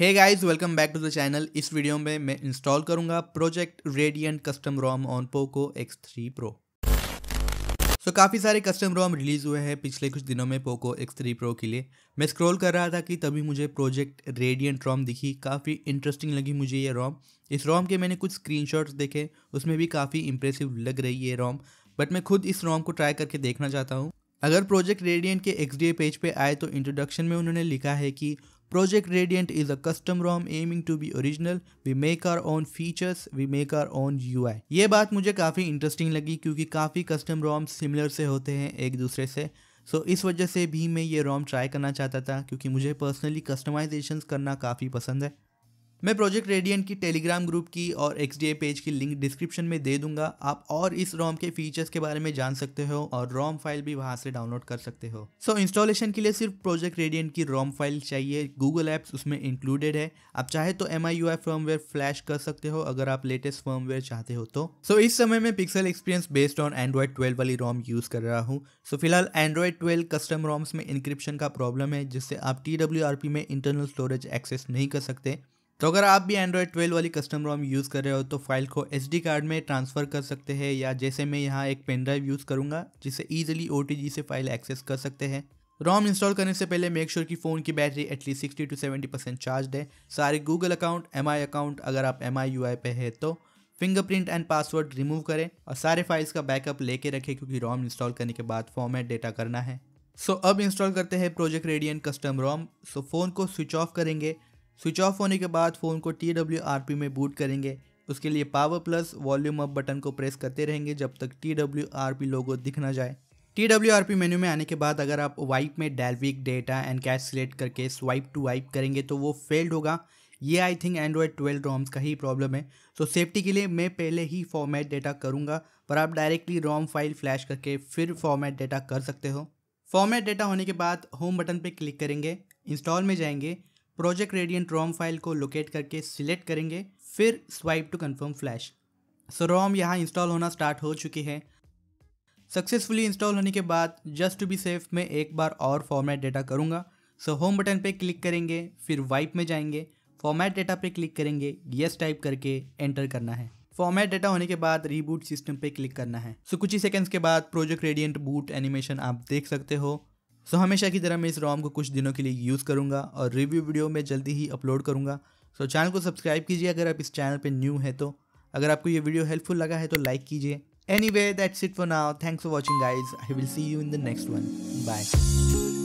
Hey guys welcome back to the channel इस video में मैं इंस्टॉल करूंगा Project Radiant custom ROM on Poco X three pro so काफ़ी सारे custom ROM release हुए हैं पिछले कुछ दिनों में पोको एक्स थ्री प्रो के लिए मैं स्क्रॉल कर रहा था कि तभी मुझे प्रोजेक्ट रेडियंट रोम दिखी काफ़ी इंटरेस्टिंग लगी मुझे ये रोम इस रोम के मैंने कुछ स्क्रीन देखे उसमें भी काफ़ी इंप्रेसिव लग रही है रोम बट मैं खुद इस रोम को ट्राई करके देखना चाहता हूँ अगर प्रोजेक्ट रेडियंट के एक्स पेज पे आए तो इंट्रोडक्शन में उन्होंने लिखा है कि Project Radiant is a custom ROM aiming to be original. We make our own features, we make our own UI. ये बात मुझे काफ़ी इंटरेस्टिंग लगी क्योंकि काफ़ी कस्टम ROM सिमिलर से होते हैं एक दूसरे से सो so, इस वजह से भी मैं ये रॉम ट्राई करना चाहता था क्योंकि मुझे पर्सनली कस्टमाइजेशन करना काफ़ी पसंद है मैं प्रोजेक्ट रेडियंट की टेलीग्राम ग्रुप की और एक्स पेज की लिंक डिस्क्रिप्शन में दे दूंगा आप और इस रोम के फीचर्स के बारे में जान सकते हो और रोम फाइल भी वहां से डाउनलोड कर सकते हो सो so, इंस्टॉलेशन के लिए सिर्फ प्रोजेक्ट रेडियंट की रोम फाइल चाहिए गूगल एप्स उसमें इंक्लूडेड है आप चाहे तो एम आई फर्मवेयर फ्लैश कर सकते हो अगर आप लेटेस्ट फर्मवेयर चाहते हो तो सो so, इस समय मैं Pixel Experience based on Android twelve वाली रोम यूज कर रहा हूँ सो so, फिलहाल एंड्रॉयड ट्वेल्व कस्टम रोम्स में इंक्रिप्शन का प्रॉब्लम है जिससे आप टी में इंटरनल स्टोरेज एक्सेस नहीं कर सकते तो अगर आप भी एंड्रॉयड 12 वाली कस्टम रोम यूज़ कर रहे हो तो फाइल को एच कार्ड में ट्रांसफ़र कर सकते हैं या जैसे मैं यहाँ एक पेन ड्राइव यूज़ करूँगा जिससे ईजिली ओ से फाइल एक्सेस कर सकते हैं रोम इंस्टॉल करने से पहले मेक श्योर sure कि फ़ोन की battery at least sixty to seventy percent charge है सारे गूगल अकाउंट एम अकाउंट अगर आप एम आई पे है तो फिंगरप्रिंट एंड पासवर्ड रिमूव करें और सारे फाइल्स का बैकअप लेके रखें क्योंकि रोम इंस्टॉल करने के बाद फॉर्मेट डेटा करना है सो so, अब इंस्टॉल करते हैं Project Radiant custom ROM so phone को स्विच ऑफ करेंगे स्विच ऑफ होने के बाद फ़ोन को टी डब्ल्यू आर पी में बूट करेंगे उसके लिए power plus volume up button को प्रेस करते रहेंगे जब तक T W R P logo दिख ना जाए T W R P menu में आने के बाद अगर आप वाइप में Dalvik data and cache select करके स्वाइप टू वाइप करेंगे तो वो फेल्ड होगा ये I think Android twelve ROMs का ही प्रॉब्लम है सो so, सेफ्टी के लिए मैं पहले ही फॉर्मेट डेटा करूँगा पर आप डायरेक्टली रॉम फाइल फ्लैश करके फिर फॉर्मेट डेटा कर सकते हो फॉर्मेट डेटा होने के बाद होम बटन पर क्लिक करेंगे इंस्टॉल में जाएंगे प्रोजेक्ट रेडियंट रोम फाइल को लोकेट करके सिलेक्ट करेंगे फिर swipe to confirm flash so ROM यहाँ इंस्टॉल होना स्टार्ट हो चुकी है सक्सेसफुली इंस्टॉल होने के बाद जस्ट टू बी सेफ मैं एक बार और फॉर्मेट डेटा करूँगा सो होम बटन पे क्लिक करेंगे फिर वाइप में जाएंगे फॉर्मेट डेटा पे क्लिक करेंगे यस टाइप करके एंटर करना है फॉर्मेट डेटा होने के बाद रीबूट सिस्टम पे क्लिक करना है सो so, कुछ ही सेकेंड्स के बाद प्रोजेक्ट रेडियंट बूट एनिमेशन आप देख सकते हो सो so, हमेशा की तरह मैं इस रोम को कुछ दिनों के लिए यूज़ करूँगा और रिव्यू वीडियो में जल्दी ही अपलोड करूँगा सो so, चैनल को सब्सक्राइब कीजिए अगर आप इस चैनल पर न्यू है तो अगर आपको ये वीडियो हेल्पफुल लगा है तो लाइक कीजिए anyway that's it for now thanks for watching guys I will see you in the next one bye